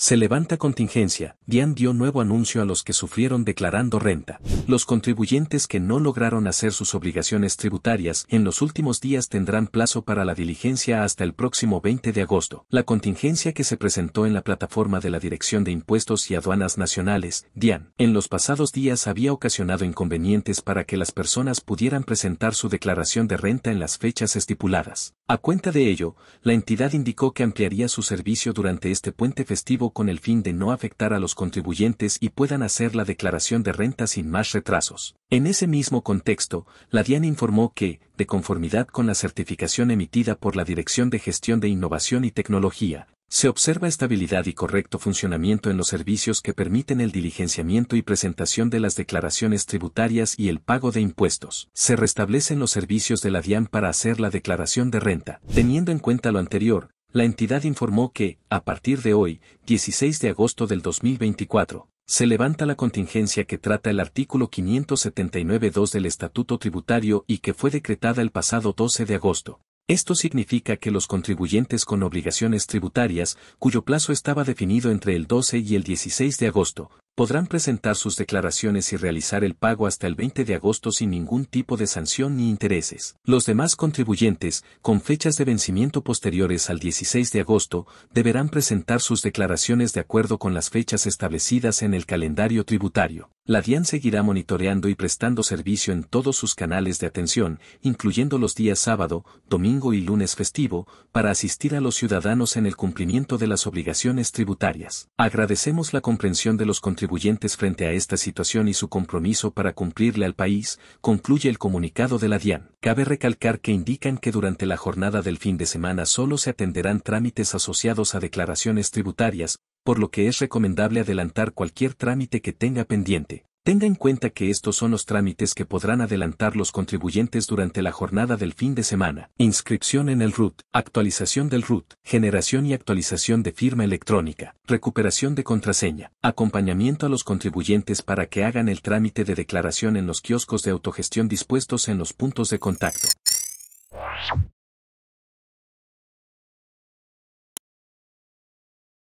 Se levanta contingencia. Dian dio nuevo anuncio a los que sufrieron declarando renta. Los contribuyentes que no lograron hacer sus obligaciones tributarias en los últimos días tendrán plazo para la diligencia hasta el próximo 20 de agosto. La contingencia que se presentó en la plataforma de la Dirección de Impuestos y Aduanas Nacionales, Dian, en los pasados días había ocasionado inconvenientes para que las personas pudieran presentar su declaración de renta en las fechas estipuladas. A cuenta de ello, la entidad indicó que ampliaría su servicio durante este puente festivo con el fin de no afectar a los contribuyentes y puedan hacer la declaración de renta sin más retrasos. En ese mismo contexto, la DIAN informó que, de conformidad con la certificación emitida por la Dirección de Gestión de Innovación y Tecnología, se observa estabilidad y correcto funcionamiento en los servicios que permiten el diligenciamiento y presentación de las declaraciones tributarias y el pago de impuestos. Se restablecen los servicios de la DIAN para hacer la declaración de renta. Teniendo en cuenta lo anterior, la entidad informó que, a partir de hoy, 16 de agosto del 2024, se levanta la contingencia que trata el artículo 579.2 del Estatuto Tributario y que fue decretada el pasado 12 de agosto. Esto significa que los contribuyentes con obligaciones tributarias, cuyo plazo estaba definido entre el 12 y el 16 de agosto, podrán presentar sus declaraciones y realizar el pago hasta el 20 de agosto sin ningún tipo de sanción ni intereses. Los demás contribuyentes, con fechas de vencimiento posteriores al 16 de agosto, deberán presentar sus declaraciones de acuerdo con las fechas establecidas en el calendario tributario. La DIAN seguirá monitoreando y prestando servicio en todos sus canales de atención, incluyendo los días sábado, domingo y lunes festivo, para asistir a los ciudadanos en el cumplimiento de las obligaciones tributarias. Agradecemos la comprensión de los contribuyentes frente a esta situación y su compromiso para cumplirle al país, concluye el comunicado de la DIAN. Cabe recalcar que indican que durante la jornada del fin de semana solo se atenderán trámites asociados a declaraciones tributarias, por lo que es recomendable adelantar cualquier trámite que tenga pendiente. Tenga en cuenta que estos son los trámites que podrán adelantar los contribuyentes durante la jornada del fin de semana. Inscripción en el RUT, actualización del RUT, generación y actualización de firma electrónica, recuperación de contraseña, acompañamiento a los contribuyentes para que hagan el trámite de declaración en los kioscos de autogestión dispuestos en los puntos de contacto.